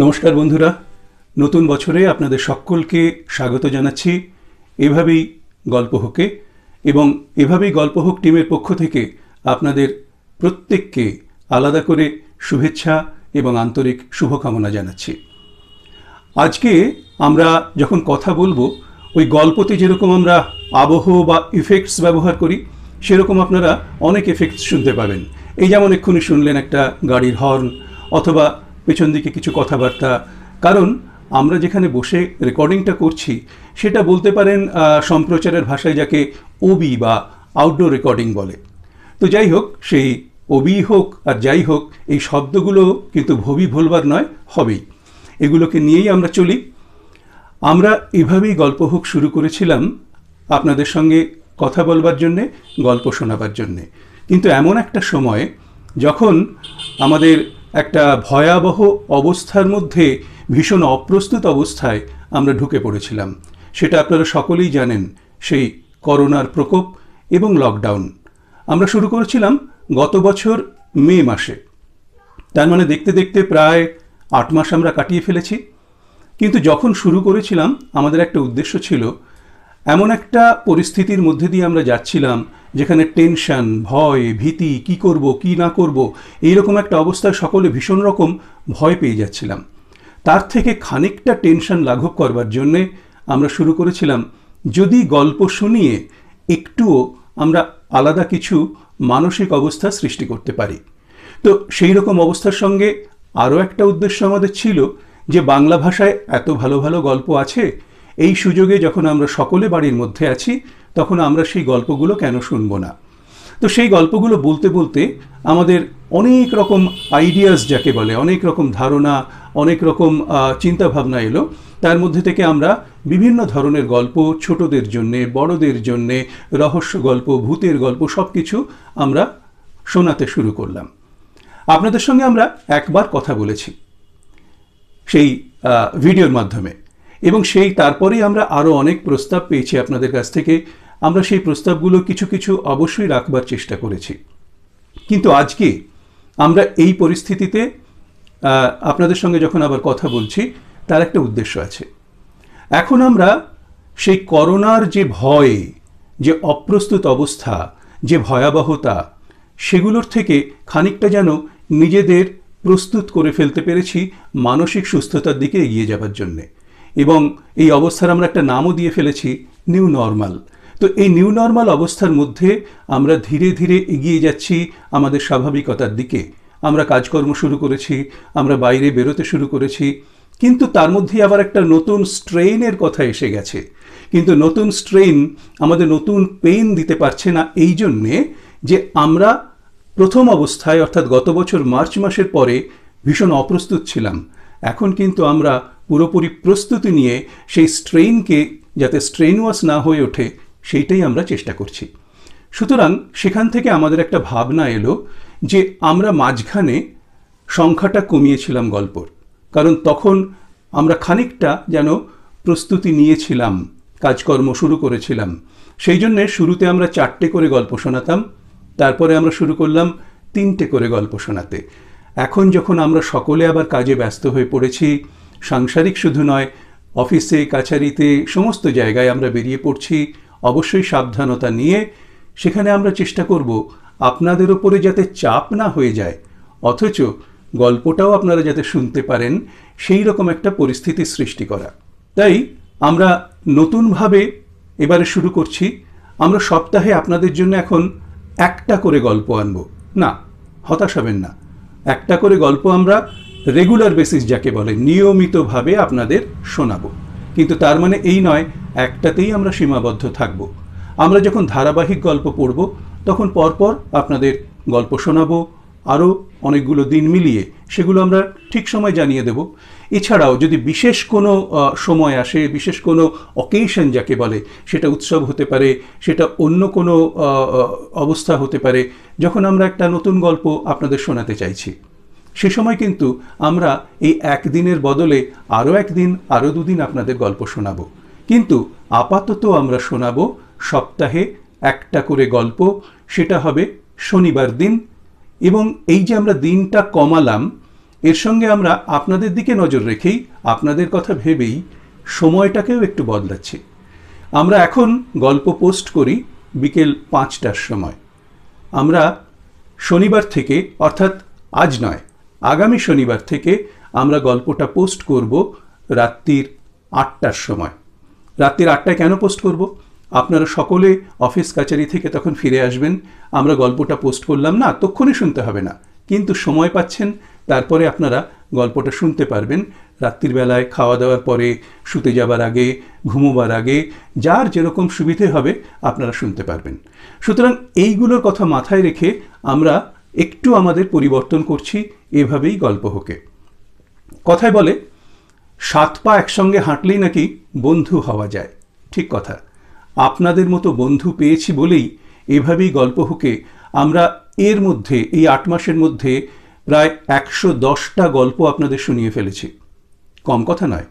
নমস্কার বন্ধুরা নতুন বছরে আপনাদের সকলকে স্বাগত জানাচ্ছি এভাবেই গল্প হোকে এবং এভাবেই গল্প হোক টিমের পক্ষ থেকে আপনাদের প্রত্যেককে আলাদা করে শুভেচ্ছা এবং আন্তরিক শুভকামনা জানাচ্ছি আজকে আমরা যখন কথা বলবো ওই গল্পতে যেরকম আমরা আবহ বা ইফেক্টস ব্যবহার করি সেরকম আপনারা অনেক এফেক্টস শুনতে পাবেন এই যেমন এক্ষুনি শুনলেন একটা গাড়ির হর্ন অথবা পেছন দিকে কিছু কথাবার্তা কারণ আমরা যেখানে বসে রেকর্ডিংটা করছি সেটা বলতে পারেন সম্প্রচারের ভাষায় যাকে ওবি বা আউটডোর রেকর্ডিং বলে তো যাই হোক সেই ওবি হোক আর যাই হোক এই শব্দগুলো কিন্তু ভবি ভুলবার নয় হবেই এগুলোকে নিয়েই আমরা চলি আমরা এভাবেই গল্প হোক শুরু করেছিলাম আপনাদের সঙ্গে কথা বলবার জন্যে গল্প শোনাবার জন্যে কিন্তু এমন একটা সময় যখন আমাদের একটা ভয়াবহ অবস্থার মধ্যে ভীষণ অপ্রস্তুত অবস্থায় আমরা ঢুকে পড়েছিলাম সেটা আপনারা সকলেই জানেন সেই করোনার প্রকোপ এবং লকডাউন আমরা শুরু করেছিলাম গত বছর মে মাসে তার মানে দেখতে দেখতে প্রায় আট মাস আমরা কাটিয়ে ফেলেছি কিন্তু যখন শুরু করেছিলাম আমাদের একটা উদ্দেশ্য ছিল এমন একটা পরিস্থিতির মধ্যে দিয়ে আমরা যাচ্ছিলাম যেখানে টেনশন ভয় ভীতি কি করব কি না করব এইরকম একটা অবস্থায় সকলে ভীষণ রকম ভয় পেয়ে যাচ্ছিলাম তার থেকে খানিকটা টেনশন লাঘব করবার জন্যে আমরা শুরু করেছিলাম যদি গল্প শুনিয়ে একটুও আমরা আলাদা কিছু মানসিক অবস্থা সৃষ্টি করতে পারি তো সেই রকম অবস্থার সঙ্গে আরও একটা উদ্দেশ্য আমাদের ছিল যে বাংলা ভাষায় এত ভালো ভালো গল্প আছে এই সুযোগে যখন আমরা সকলে বাড়ির মধ্যে আছি তখন আমরা সেই গল্পগুলো কেন শুনবো না তো সেই গল্পগুলো বলতে বলতে আমাদের অনেক রকম আইডিয়াস যাকে বলে অনেক রকম ধারণা অনেক রকম চিন্তাভাবনা এলো তার মধ্যে থেকে আমরা বিভিন্ন ধরনের গল্প ছোটদের জন্যে বড়দের জন্যে রহস্য গল্প ভূতের গল্প সব কিছু আমরা শোনাতে শুরু করলাম আপনাদের সঙ্গে আমরা একবার কথা বলেছি সেই ভিডিওর মাধ্যমে এবং সেই তারপরেই আমরা আরও অনেক প্রস্তাব পেয়েছি আপনাদের কাছ থেকে আমরা সেই প্রস্তাবগুলো কিছু কিছু অবশ্যই রাখবার চেষ্টা করেছি কিন্তু আজকে আমরা এই পরিস্থিতিতে আপনাদের সঙ্গে যখন আবার কথা বলছি তার একটা উদ্দেশ্য আছে এখন আমরা সেই করোনার যে ভয় যে অপ্রস্তুত অবস্থা যে ভয়াবহতা সেগুলোর থেকে খানিকটা যেন নিজেদের প্রস্তুত করে ফেলতে পেরেছি মানসিক সুস্থতার দিকে এগিয়ে যাবার জন্যে এবং এই অবস্থার আমরা একটা নামও দিয়ে ফেলেছি নিউ নর্মাল তো এই নিউ নর্মাল অবস্থার মধ্যে আমরা ধীরে ধীরে এগিয়ে যাচ্ছি আমাদের স্বাভাবিকতার দিকে আমরা কাজকর্ম শুরু করেছি আমরা বাইরে বেরোতে শুরু করেছি কিন্তু তার মধ্যে আবার একটা নতুন স্ট্রেইনের কথা এসে গেছে কিন্তু নতুন স্ট্রেইন আমাদের নতুন পেইন দিতে পারছে না এই জন্যে যে আমরা প্রথম অবস্থায় অর্থাৎ গত বছর মার্চ মাসের পরে ভীষণ অপ্রস্তুত ছিলাম এখন কিন্তু আমরা পুরোপুরি প্রস্তুতি নিয়ে সেই স্ট্রেইনকে যাতে স্ট্রেন ওয়াশ না হয়ে ওঠে সেইটাই আমরা চেষ্টা করছি সুতরাং সেখান থেকে আমাদের একটা ভাবনা এলো যে আমরা মাঝখানে সংখ্যাটা কমিয়েছিলাম গল্পর কারণ তখন আমরা খানিকটা যেন প্রস্তুতি নিয়েছিলাম কাজকর্ম শুরু করেছিলাম সেই জন্যে শুরুতে আমরা চারটে করে গল্প শোনাতাম তারপরে আমরা শুরু করলাম তিনটে করে গল্প শোনাতে এখন যখন আমরা সকলে আবার কাজে ব্যস্ত হয়ে পড়েছি সাংসারিক শুধু নয় অফিসে কাছারিতে সমস্ত জায়গায় আমরা বেরিয়ে পড়ছি অবশ্যই সাবধানতা নিয়ে সেখানে আমরা চেষ্টা করব আপনাদের ওপরে যাতে চাপ না হয়ে যায় অথচ গল্পটাও আপনারা যাতে শুনতে পারেন সেই রকম একটা পরিস্থিতি সৃষ্টি করা তাই আমরা নতুনভাবে এবারে শুরু করছি আমরা সপ্তাহে আপনাদের জন্য এখন একটা করে গল্প আনব না হতাশ হবেন না একটা করে গল্প আমরা রেগুলার বেসিস যাকে বলে নিয়মিতভাবে আপনাদের শোনাবো কিন্তু তার মানে এই নয় একটাতেই আমরা সীমাবদ্ধ থাকব আমরা যখন ধারাবাহিক গল্প পড়ব তখন পরপর আপনাদের গল্প শোনাবো আরও অনেকগুলো দিন মিলিয়ে সেগুলো আমরা ঠিক সময় জানিয়ে দেব এছাড়াও যদি বিশেষ কোনো সময় আসে বিশেষ কোনো অকেশন যাকে বলে সেটা উৎসব হতে পারে সেটা অন্য কোনো অবস্থা হতে পারে যখন আমরা একটা নতুন গল্প আপনাদের শোনাতে চাইছি সে সময় কিন্তু আমরা এই একদিনের বদলে আরও একদিন আরও দুদিন আপনাদের গল্প শোনাব কিন্তু আপাতত আমরা শোনাব সপ্তাহে একটা করে গল্প সেটা হবে শনিবার দিন এবং এই যে আমরা দিনটা কমালাম এর সঙ্গে আমরা আপনাদের দিকে নজর রেখেই আপনাদের কথা ভেবেই সময়টাকেও একটু বদলাচ্ছি আমরা এখন গল্প পোস্ট করি বিকেল পাঁচটার সময় আমরা শনিবার থেকে অর্থাৎ আজ নয় আগামী শনিবার থেকে আমরা গল্পটা পোস্ট করব রাত্রির আটটার সময় রাত্রির আটটায় কেন পোস্ট করব আপনারা সকলে অফিস কাচারি থেকে তখন ফিরে আসবেন আমরা গল্পটা পোস্ট করলাম না তক্ষণে শুনতে হবে না কিন্তু সময় পাচ্ছেন তারপরে আপনারা গল্পটা শুনতে পারবেন রাত্রির বেলায় খাওয়া দাওয়ার পরে শুতে যাবার আগে ঘুমোবার আগে যার যেরকম সুবিধে হবে আপনারা শুনতে পারবেন সুতরাং এইগুলোর কথা মাথায় রেখে আমরা একটু আমাদের পরিবর্তন করছি এভাবেই গল্প হোকে কথায় বলে সাত পা একসঙ্গে হাঁটলেই নাকি বন্ধু হওয়া যায় ঠিক কথা আপনাদের মতো বন্ধু পেয়েছি বলেই এভাবেই গল্প হোকে আমরা এর মধ্যে এই আট মাসের মধ্যে প্রায় একশো দশটা গল্প আপনাদের শুনিয়ে ফেলেছি কম কথা নয়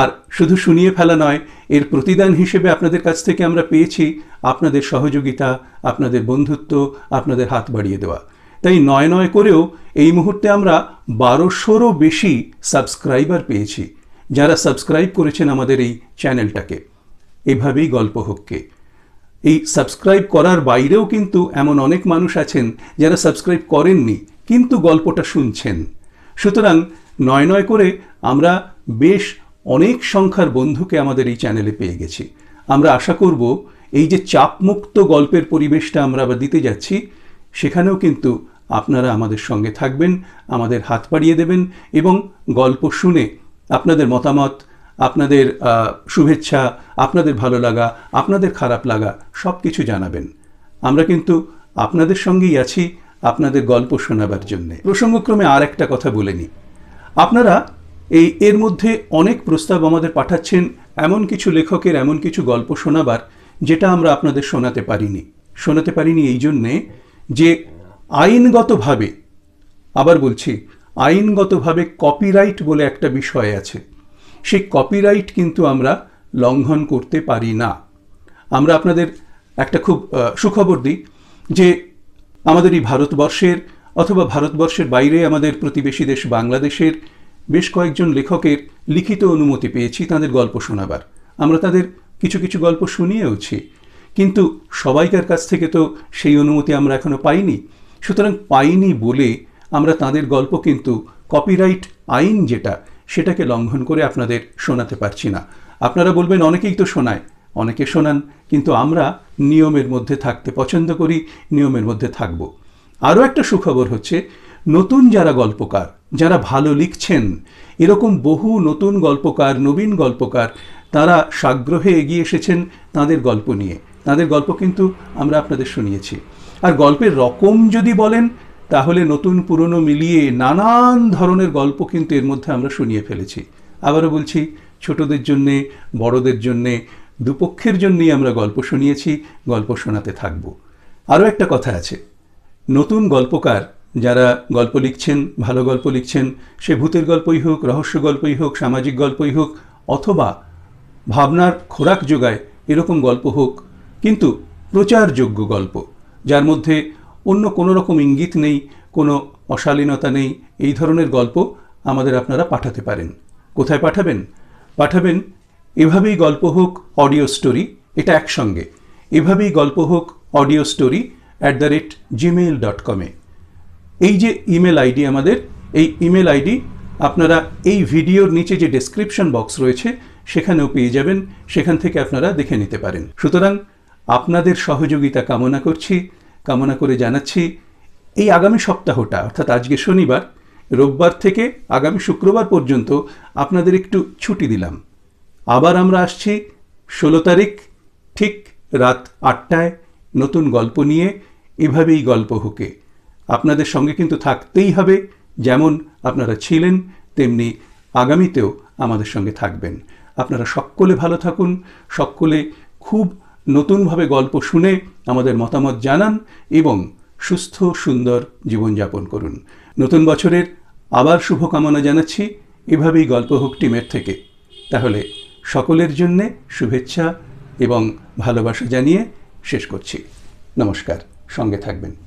আর শুধু শুনিয়ে ফেলা নয় এর প্রতিদান হিসেবে আপনাদের কাছ থেকে আমরা পেয়েছি আপনাদের সহযোগিতা আপনাদের বন্ধুত্ব আপনাদের হাত বাড়িয়ে দেওয়া তাই নয় নয় করেও এই মুহূর্তে আমরা বারোশোরও বেশি সাবস্ক্রাইবার পেয়েছি যারা সাবস্ক্রাইব করেছেন আমাদের এই চ্যানেলটাকে এভাবেই গল্প হোককে এই সাবস্ক্রাইব করার বাইরেও কিন্তু এমন অনেক মানুষ আছেন যারা সাবস্ক্রাইব করেননি কিন্তু গল্পটা শুনছেন সুতরাং নয় নয় করে আমরা বেশ অনেক সংখ্যার বন্ধুকে আমাদের এই চ্যানেলে পেয়ে গেছি আমরা আশা করব এই যে চাপমুক্ত গল্পের পরিবেশটা আমরা আবার দিতে যাচ্ছি সেখানেও কিন্তু আপনারা আমাদের সঙ্গে থাকবেন আমাদের হাত বাড়িয়ে দেবেন এবং গল্প শুনে আপনাদের মতামত আপনাদের শুভেচ্ছা আপনাদের ভালো লাগা আপনাদের খারাপ লাগা সব কিছু জানাবেন আমরা কিন্তু আপনাদের সঙ্গেই আছি আপনাদের গল্প শোনাবার জন্যে প্রসঙ্গক্রমে আর একটা কথা বলে নিই আপনারা এই এর মধ্যে অনেক প্রস্তাব আমাদের পাঠাচ্ছেন এমন কিছু লেখকের এমন কিছু গল্প শোনাবার যেটা আমরা আপনাদের শোনাতে পারিনি শোনাতে পারিনি এই জন্যে যে আইনগতভাবে আবার বলছি আইনগতভাবে কপিরাইট বলে একটা বিষয় আছে সেই কপিরাইট কিন্তু আমরা লঙ্ঘন করতে পারি না আমরা আপনাদের একটা খুব সুখবর দিই যে আমাদের এই ভারতবর্ষের অথবা ভারতবর্ষের বাইরে আমাদের প্রতিবেশী দেশ বাংলাদেশের বেশ কয়েকজন লেখকের লিখিত অনুমতি পেয়েছি তাদের গল্প শোনাবার আমরা তাদের কিছু কিছু গল্প শুনিয়েওছি কিন্তু সবাইকার কাছ থেকে তো সেই অনুমতি আমরা এখনও পাইনি সুতরাং পাইনি বলে আমরা তাদের গল্প কিন্তু কপিরাইট আইন যেটা সেটাকে লঙ্ঘন করে আপনাদের শোনাতে পারছি না আপনারা বলবেন অনেকেই তো শোনায় অনেকে শোনান কিন্তু আমরা নিয়মের মধ্যে থাকতে পছন্দ করি নিয়মের মধ্যে থাকব আরও একটা সুখবর হচ্ছে নতুন যারা গল্পকার যারা ভালো লিখছেন এরকম বহু নতুন গল্পকার নবীন গল্পকার তারা সাগ্রহে এগিয়ে এসেছেন তাদের গল্প নিয়ে তাদের গল্প কিন্তু আমরা আপনাদের শুনিয়েছি আর গল্পের রকম যদি বলেন তাহলে নতুন পুরনো মিলিয়ে নানান ধরনের গল্প কিন্তু এর মধ্যে আমরা শুনিয়ে ফেলেছি আবারও বলছি ছোটদের জন্যে বড়দের জন্যে দুপক্ষের জন্যেই আমরা গল্প শুনিয়েছি গল্প শোনাতে থাকব আরও একটা কথা আছে নতুন গল্পকার যারা গল্প লিখছেন ভালো গল্প লিখছেন সে ভূতের গল্পই হোক রহস্য গল্পই হোক সামাজিক গল্পই হোক অথবা ভাবনার খোরাক যোগায় এরকম গল্প হোক কিন্তু প্রচারযোগ্য গল্প যার মধ্যে অন্য কোনো রকম ইঙ্গিত নেই কোনো অশালীনতা নেই এই ধরনের গল্প আমাদের আপনারা পাঠাতে পারেন কোথায় পাঠাবেন পাঠাবেন এভাবেই গল্প হোক অডিও স্টোরি এটা একসঙ্গে এভাবেই গল্প হোক audio story at the rate Gmail dot কমে এই যে ইমেল আইডি আমাদের এই ইমেল আইডি আপনারা এই ভিডিওর নিচে যে ডেসক্রিপশন বক্স রয়েছে সেখানেও পেয়ে যাবেন সেখান থেকে আপনারা দেখে নিতে পারেন সুতরাং আপনাদের সহযোগিতা কামনা করছি কামনা করে জানাচ্ছি এই আগামী সপ্তাহটা অর্থাৎ আজকে শনিবার রোববার থেকে আগামী শুক্রবার পর্যন্ত আপনাদের একটু ছুটি দিলাম আবার আমরা আসছি ষোলো তারিখ ঠিক রাত আটটায় নতুন গল্প নিয়ে এভাবেই গল্প হোকে আপনাদের সঙ্গে কিন্তু থাকতেই হবে যেমন আপনারা ছিলেন তেমনি আগামীতেও আমাদের সঙ্গে থাকবেন আপনারা সকলে ভালো থাকুন সকলে খুব নতুনভাবে গল্প শুনে আমাদের মতামত জানান এবং সুস্থ সুন্দর জীবনযাপন করুন নতুন বছরের আবার শুভকামনা জানাচ্ছি এভাবেই গল্প হোক টিমের থেকে তাহলে সকলের জন্যে শুভেচ্ছা এবং ভালোবাসা জানিয়ে শেষ করছি নমস্কার সঙ্গে থাকবেন